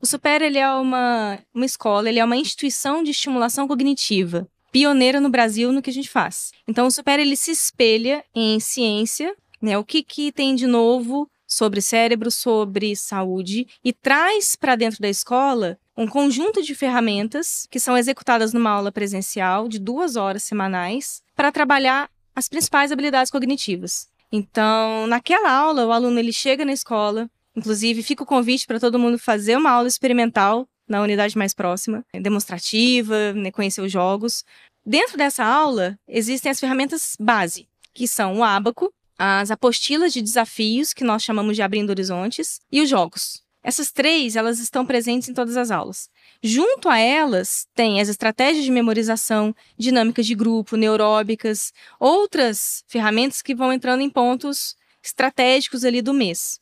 O Super ele é uma, uma escola, ele é uma instituição de estimulação cognitiva, pioneira no Brasil no que a gente faz. Então, o Super ele se espelha em ciência, né, o que, que tem de novo sobre cérebro, sobre saúde, e traz para dentro da escola um conjunto de ferramentas que são executadas numa aula presencial de duas horas semanais para trabalhar as principais habilidades cognitivas. Então, naquela aula, o aluno ele chega na escola, Inclusive, fica o convite para todo mundo fazer uma aula experimental na unidade mais próxima, demonstrativa, né, conhecer os jogos. Dentro dessa aula, existem as ferramentas base, que são o ábaco, as apostilas de desafios, que nós chamamos de Abrindo Horizontes, e os jogos. Essas três, elas estão presentes em todas as aulas. Junto a elas, tem as estratégias de memorização, dinâmicas de grupo, neuróbicas, outras ferramentas que vão entrando em pontos estratégicos ali do mês.